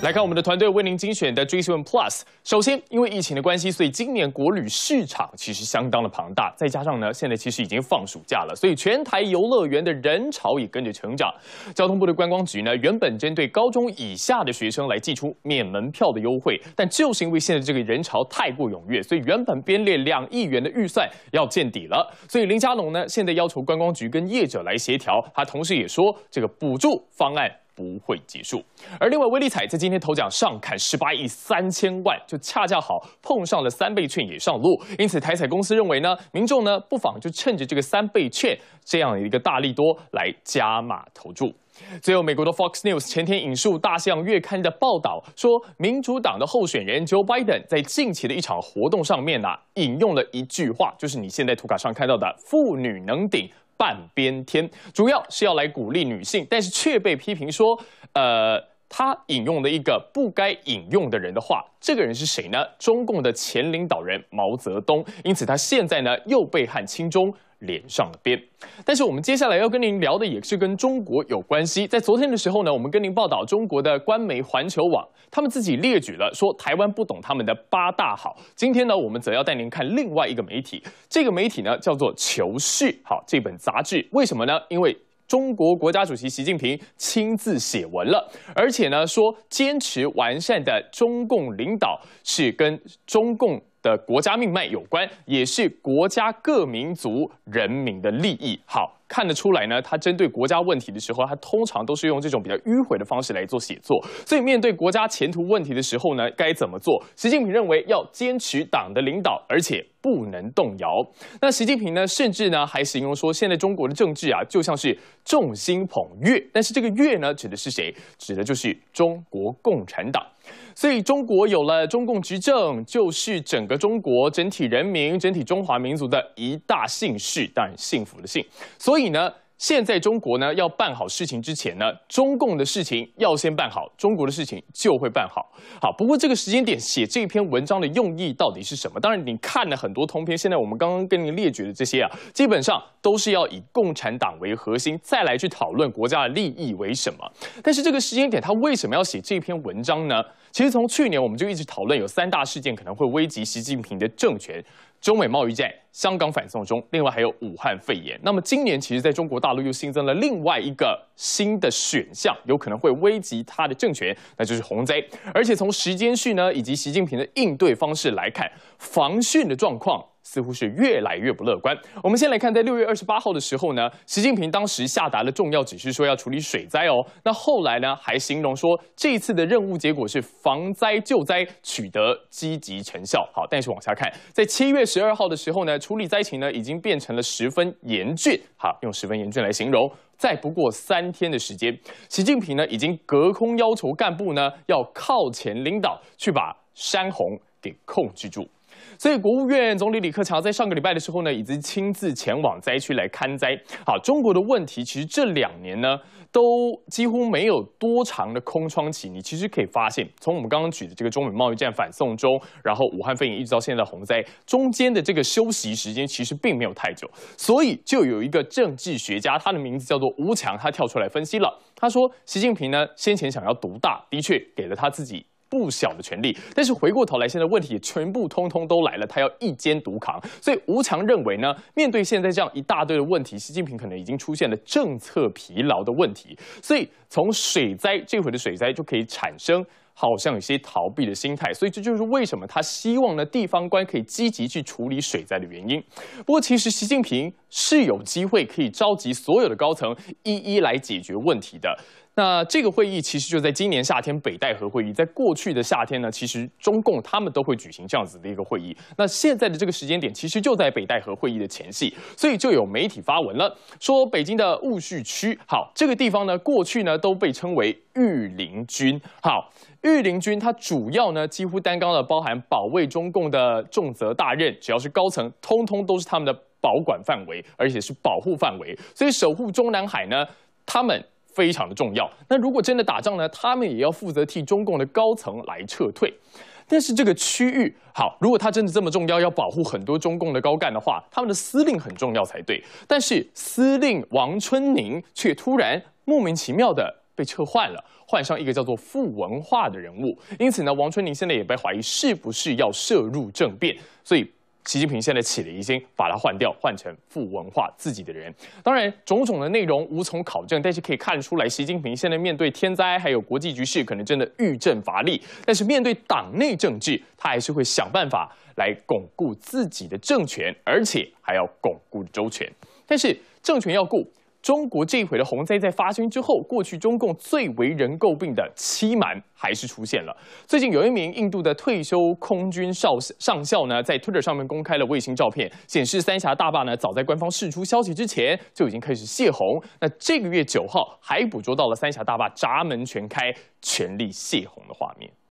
来看我们的团队为您精选的《追 e Plus》。首先，因为疫情的关系，所以今年国旅市场其实相当的庞大。再加上呢，现在其实已经放暑假了，所以全台游乐园的人潮也跟着成长。交通部的观光局呢，原本针对高中以下的学生来寄出免门票的优惠，但就是因为现在这个人潮太过踊跃，所以原本编列两亿元的预算要见底了。所以林佳龙呢，现在要求观光局跟业者来协调。他同时也说，这个补助方案。不会结束。而另外，威力彩在今天头奖上砍十八亿三千万，就恰恰好碰上了三倍券也上路，因此台彩公司认为呢，民众呢不妨就趁着这个三倍券这样的一个大力多来加码投注。最后，美国的 Fox News 前天引述《大象月刊》的报道说，民主党的候选人 Joe Biden 在近期的一场活动上面呢，引用了一句话，就是你现在图卡上看到的“妇女能顶”。半边天主要是要来鼓励女性，但是却被批评说，呃，他引用了一个不该引用的人的话。这个人是谁呢？中共的前领导人毛泽东。因此，他现在呢又被汉清中。连上了边，但是我们接下来要跟您聊的也是跟中国有关系。在昨天的时候呢，我们跟您报道中国的官媒环球网，他们自己列举了说台湾不懂他们的八大好。今天呢，我们则要带您看另外一个媒体，这个媒体呢叫做《求是》好，这本杂志为什么呢？因为中国国家主席习近平亲自写文了，而且呢说坚持完善的中共领导是跟中共。的国家命脉有关，也是国家各民族人民的利益。好，看得出来呢，他针对国家问题的时候，他通常都是用这种比较迂回的方式来做写作。所以，面对国家前途问题的时候呢，该怎么做？习近平认为要坚持党的领导，而且。不能动摇。那习近平呢？甚至呢，还形容说，现在中国的政治啊，就像是众星捧月。但是这个月呢，指的是谁？指的就是中国共产党。所以中国有了中共执政，就是整个中国整体人民、整体中华民族的一大幸事，但幸福的幸。所以呢。现在中国呢，要办好事情之前呢，中共的事情要先办好，中国的事情就会办好。好，不过这个时间点写这篇文章的用意到底是什么？当然，你看了很多通篇，现在我们刚刚跟您列举的这些啊，基本上都是要以共产党为核心，再来去讨论国家的利益为什么。但是这个时间点，他为什么要写这篇文章呢？其实从去年我们就一直讨论，有三大事件可能会危及习近平的政权。中美贸易战、香港反送中，另外还有武汉肺炎。那么今年其实在中国大陆又新增了另外一个新的选项，有可能会危及他的政权，那就是洪灾。而且从时间序呢，以及习近平的应对方式来看，防汛的状况。似乎是越来越不乐观。我们先来看，在六月二十八号的时候呢，习近平当时下达了重要指示，说要处理水灾哦。那后来呢，还形容说这次的任务结果是防灾救灾取得积极成效。好，但是往下看，在七月十二号的时候呢，处理灾情呢已经变成了十分严峻。好，用十分严峻来形容。再不过三天的时间，习近平呢已经隔空要求干部呢要靠前领导，去把山洪给控制住。所以，国务院总理李克强在上个礼拜的时候呢，已经亲自前往灾区来看灾。好，中国的问题其实这两年呢，都几乎没有多长的空窗期。你其实可以发现，从我们刚刚举的这个中美贸易战反送中，然后武汉肺炎一直到现在洪灾中间的这个休息时间，其实并没有太久。所以，就有一个政治学家，他的名字叫做吴强，他跳出来分析了。他说，习近平呢先前想要独大，的确给了他自己。不小的权利，但是回过头来，现在问题全部通通都来了，他要一肩独扛。所以吴强认为呢，面对现在这样一大堆的问题，习近平可能已经出现了政策疲劳的问题。所以从水灾这回的水灾就可以产生好像有些逃避的心态。所以这就是为什么他希望呢地方官可以积极去处理水灾的原因。不过其实习近平是有机会可以召集所有的高层一一来解决问题的。那这个会议其实就在今年夏天北戴河会议，在过去的夏天呢，其实中共他们都会举行这样子的一个会议。那现在的这个时间点其实就在北戴河会议的前夕，所以就有媒体发文了，说北京的戊戌区，好，这个地方呢，过去呢都被称为御林军。好，御林军它主要呢几乎担纲了包含保卫中共的重责大任，只要是高层，通通都是他们的保管范围，而且是保护范围，所以守护中南海呢，他们。非常的重要。那如果真的打仗呢？他们也要负责替中共的高层来撤退。但是这个区域好，如果他真的这么重要，要保护很多中共的高干的话，他们的司令很重要才对。但是司令王春宁却突然莫名其妙的被撤换了，换上一个叫做傅文化的人物。因此呢，王春宁现在也被怀疑是不是要涉入政变，所以。习近平现在起了，疑心，把他换掉，换成富文化自己的人。当然，种种的内容无从考证，但是可以看出来，习近平现在面对天灾，还有国际局势，可能真的御政乏力。但是面对党内政治，他还是会想办法来巩固自己的政权，而且还要巩固周全。但是政权要固。中国这一回的洪灾在发生之后，过去中共最为人诟病的欺瞒还是出现了。最近有一名印度的退休空军少上校呢，在 Twitter 上面公开了卫星照片，显示三峡大坝呢早在官方释出消息之前就已经开始泄洪。那这个月九号还捕捉到了三峡大坝闸门全开、全力泄洪的画面。